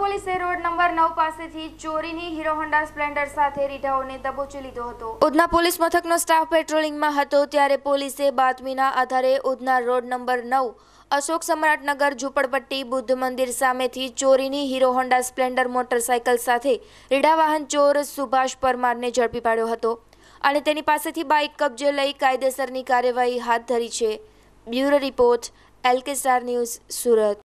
પોલીસે road number નવ પાસેથી ચોરીની હીરો હોન્ડા સ્પ્લેન્ડર સાથે રીઢાઓને દબોચી લીધો હતો ઉધના પોલીસ મથકનો સ્ટાફ પેટ્રોલિંગમાં હતો ત્યારે પોલીસે બાતમીના આધારે ઉધના રોડ નંબર નવ અશોક સમ્રાટનગર ઝૂંપડપટ્ટી બુદ્ધ મંદિર સામેથી ચોરીની હીરો હોન્ડા સ્પ્લેન્ડર મોટરસાયકલ સાથે રીઢા વાહન ચોર સુભાષ પરમારને ઝડપી પાડ્યો હતો અને તેની પાસેથી બાઇક કબજે લઈ કાયદેસરની કાર્યવાહી હાથ ધરી છે bureau report LK star news Surat